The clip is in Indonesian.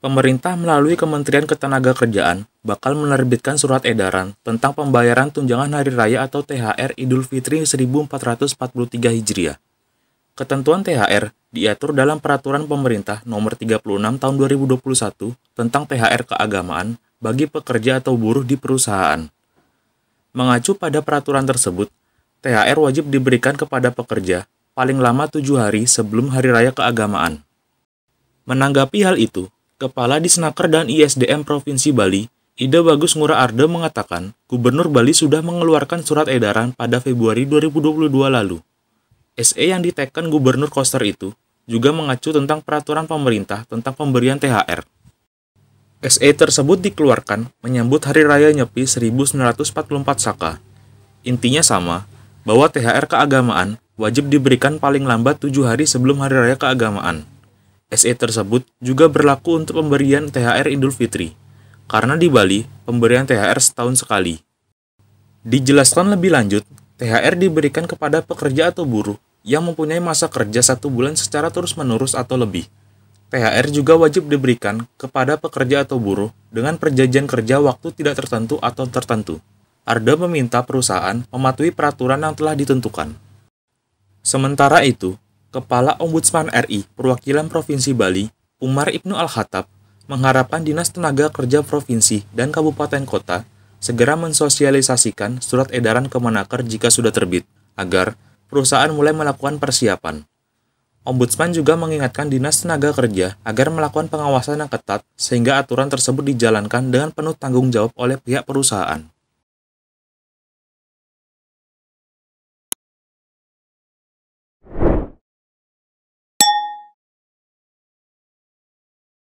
Pemerintah melalui Kementerian Ketenagakerjaan bakal menerbitkan surat edaran tentang pembayaran tunjangan hari raya atau THR Idul Fitri 1443 Hijriah. Ketentuan THR diatur dalam peraturan pemerintah nomor 36 tahun 2021 tentang THR keagamaan bagi pekerja atau buruh di perusahaan. Mengacu pada peraturan tersebut, THR wajib diberikan kepada pekerja paling lama tujuh hari sebelum hari raya keagamaan. Menanggapi hal itu, Kepala Disnaker dan ISDM Provinsi Bali, Ida Bagus Ngura Arde mengatakan, Gubernur Bali sudah mengeluarkan surat edaran pada Februari 2022 lalu. SE yang diteken Gubernur Koster itu juga mengacu tentang peraturan pemerintah tentang pemberian THR. SE tersebut dikeluarkan menyambut Hari Raya Nyepi 1944 Saka. Intinya sama, bahwa THR keagamaan wajib diberikan paling lambat tujuh hari sebelum Hari Raya Keagamaan. SE tersebut juga berlaku untuk pemberian THR Idul Fitri, karena di Bali pemberian THR setahun sekali. Dijelaskan lebih lanjut, THR diberikan kepada pekerja atau buruh yang mempunyai masa kerja satu bulan secara terus-menerus atau lebih. THR juga wajib diberikan kepada pekerja atau buruh dengan perjanjian kerja waktu tidak tertentu atau tertentu. Arda meminta perusahaan mematuhi peraturan yang telah ditentukan. Sementara itu, Kepala Ombudsman RI Perwakilan Provinsi Bali, Umar Ibnu Al-Khattab, mengharapkan Dinas Tenaga Kerja Provinsi dan Kabupaten Kota segera mensosialisasikan surat edaran Kemenaker jika sudah terbit, agar perusahaan mulai melakukan persiapan. Ombudsman juga mengingatkan Dinas Tenaga Kerja agar melakukan pengawasan yang ketat sehingga aturan tersebut dijalankan dengan penuh tanggung jawab oleh pihak perusahaan.